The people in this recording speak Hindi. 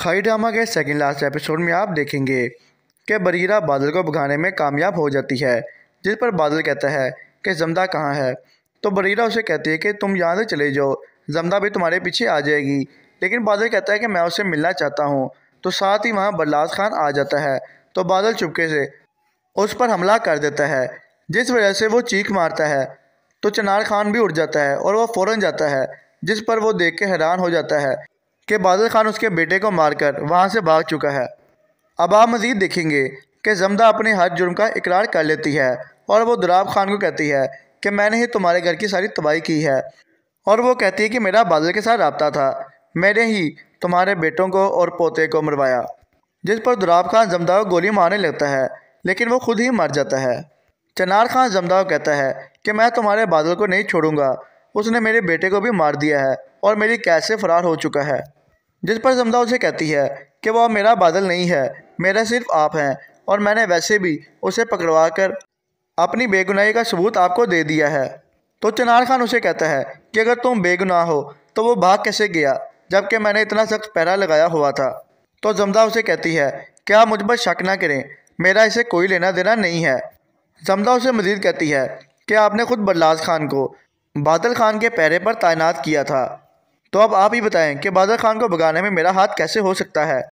खाई ड्रामा के सेकेंड लास्ट एपिसोड में आप देखेंगे कि बरीरा बादल को भगाने में कामयाब हो जाती है जिस पर बादल कहता है कि जमदा कहाँ है तो बरीरा उसे कहती है कि तुम यहाँ से चले जाओ जमदा भी तुम्हारे पीछे आ जाएगी लेकिन बादल कहता है कि मैं उसे मिलना चाहता हूँ तो साथ ही वहाँ बल्लास खान आ जाता है तो बादल चुपके से उस पर हमला कर देता है जिस वजह से वो चीख मारता है तो चनार खान भी उठ जाता है और वह फ़ौरन जाता है जिस पर वो देख के हैरान हो जाता है कि बादल खान उसके बेटे को मारकर वहाँ से भाग चुका है अब आप मज़ीद देखेंगे कि जमदा अपने हर जुर्म का इकरार कर लेती है और वो दुराब खान को कहती है कि मैंने ही तुम्हारे घर की सारी तबाही की है और वो कहती है कि मेरा बादल के साथ रबता था मैंने ही तुम्हारे बेटों को और पोते को मरवाया जिस पर दुराब खान जमदा को गोली मारने लगता है लेकिन वो खुद ही मर जाता है चनार खान जमदा कहता है कि मैं तुम्हारे बादल को नहीं छोड़ूंगा उसने मेरे बेटे को भी मार दिया है और मेरी कैद से फरार हो चुका है जिस पर जमदा उसे कहती है कि वह मेरा बादल नहीं है मेरा सिर्फ आप हैं और मैंने वैसे भी उसे पकड़वा कर अपनी बेगुनाही का सबूत आपको दे दिया है तो चनार खान उसे कहता है कि अगर तुम बेगुनाह हो तो वो भाग कैसे गया जबकि मैंने इतना सख्त पहरा लगाया हुआ था तो जमदा उसे कहती है कि आप मुझ पर शक ना करें मेरा इसे कोई लेना देना नहीं है जमदा उसे मजीद कहती है कि आपने खुद बल्लाज खान को बादल खान के पैरे पर तैनात किया था तो अब आप ही बताएं कि बादर खान को भगाने में मेरा हाथ कैसे हो सकता है